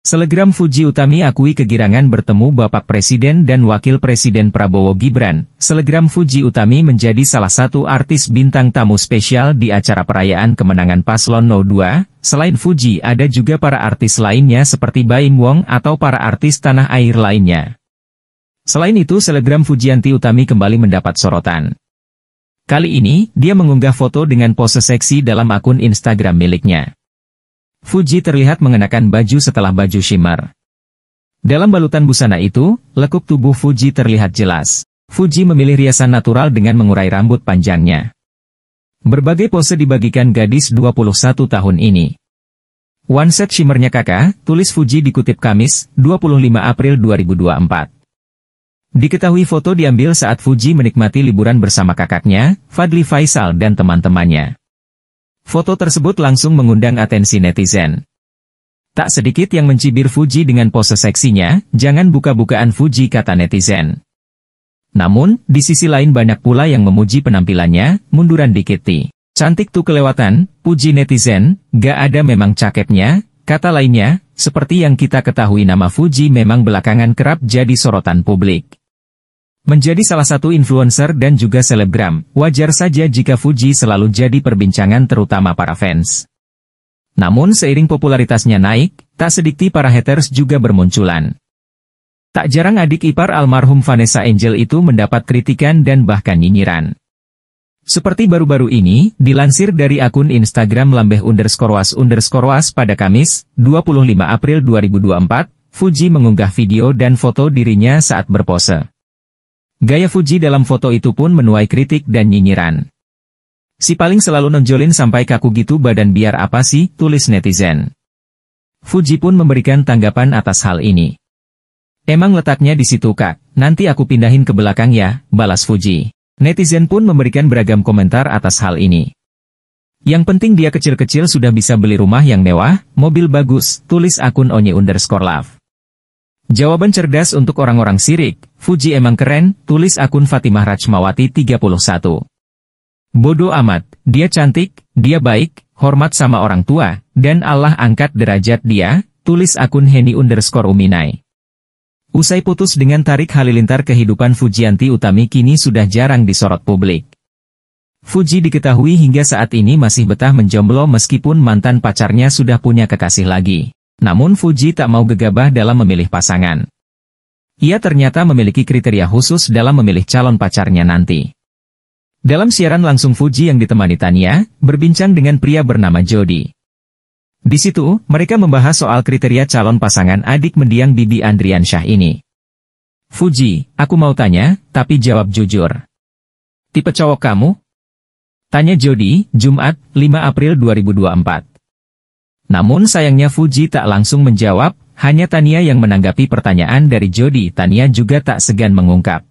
Selegram Fuji Utami akui kegirangan bertemu Bapak Presiden dan Wakil Presiden Prabowo Gibran. Selegram Fuji Utami menjadi salah satu artis bintang tamu spesial di acara perayaan kemenangan Paslon No. 2. Selain Fuji ada juga para artis lainnya seperti Baim Wong atau para artis tanah air lainnya. Selain itu Selegram Fujianti Utami kembali mendapat sorotan. Kali ini, dia mengunggah foto dengan pose seksi dalam akun Instagram miliknya. Fuji terlihat mengenakan baju setelah baju shimmer. Dalam balutan busana itu, lekuk tubuh Fuji terlihat jelas. Fuji memilih riasan natural dengan mengurai rambut panjangnya. Berbagai pose dibagikan gadis 21 tahun ini. One set shimmernya kakak, tulis Fuji dikutip Kamis, 25 April 2024. Diketahui foto diambil saat Fuji menikmati liburan bersama kakaknya, Fadli Faisal dan teman-temannya. Foto tersebut langsung mengundang atensi netizen. Tak sedikit yang mencibir Fuji dengan pose seksinya, jangan buka-bukaan Fuji kata netizen. Namun, di sisi lain banyak pula yang memuji penampilannya, munduran dikit ti. Cantik tuh kelewatan, puji netizen, gak ada memang cakepnya, kata lainnya, seperti yang kita ketahui nama Fuji memang belakangan kerap jadi sorotan publik. Menjadi salah satu influencer dan juga selebgram, wajar saja jika Fuji selalu jadi perbincangan terutama para fans. Namun seiring popularitasnya naik, tak sedikit para haters juga bermunculan. Tak jarang adik ipar almarhum Vanessa Angel itu mendapat kritikan dan bahkan nyinyiran. Seperti baru-baru ini, dilansir dari akun Instagram lambeh underscore was underscore was pada Kamis, 25 April 2024, Fuji mengunggah video dan foto dirinya saat berpose. Gaya Fuji dalam foto itu pun menuai kritik dan nyinyiran. Si paling selalu nonjolin sampai kaku gitu badan biar apa sih, tulis netizen. Fuji pun memberikan tanggapan atas hal ini. Emang letaknya di situ kak, nanti aku pindahin ke belakang ya, balas Fuji. Netizen pun memberikan beragam komentar atas hal ini. Yang penting dia kecil-kecil sudah bisa beli rumah yang mewah, mobil bagus, tulis akun onye underscore love. Jawaban cerdas untuk orang-orang sirik, Fuji emang keren, tulis akun Fatimah Rajmawati 31. Bodoh amat, dia cantik, dia baik, hormat sama orang tua, dan Allah angkat derajat dia, tulis akun Heni underscore Uminai. Usai putus dengan Tarik Halilintar kehidupan Fujianti Utami kini sudah jarang disorot publik. Fuji diketahui hingga saat ini masih betah menjomblo meskipun mantan pacarnya sudah punya kekasih lagi. Namun Fuji tak mau gegabah dalam memilih pasangan ia ternyata memiliki kriteria khusus dalam memilih calon pacarnya nanti. Dalam siaran langsung Fuji yang ditemani Tania, berbincang dengan pria bernama Jody. Di situ, mereka membahas soal kriteria calon pasangan adik mendiang Bibi Andrian Syah ini. Fuji, aku mau tanya, tapi jawab jujur. Tipe cowok kamu? Tanya Jody, Jumat, 5 April 2024. Namun sayangnya Fuji tak langsung menjawab, hanya Tania yang menanggapi pertanyaan dari Jody. Tania juga tak segan mengungkap.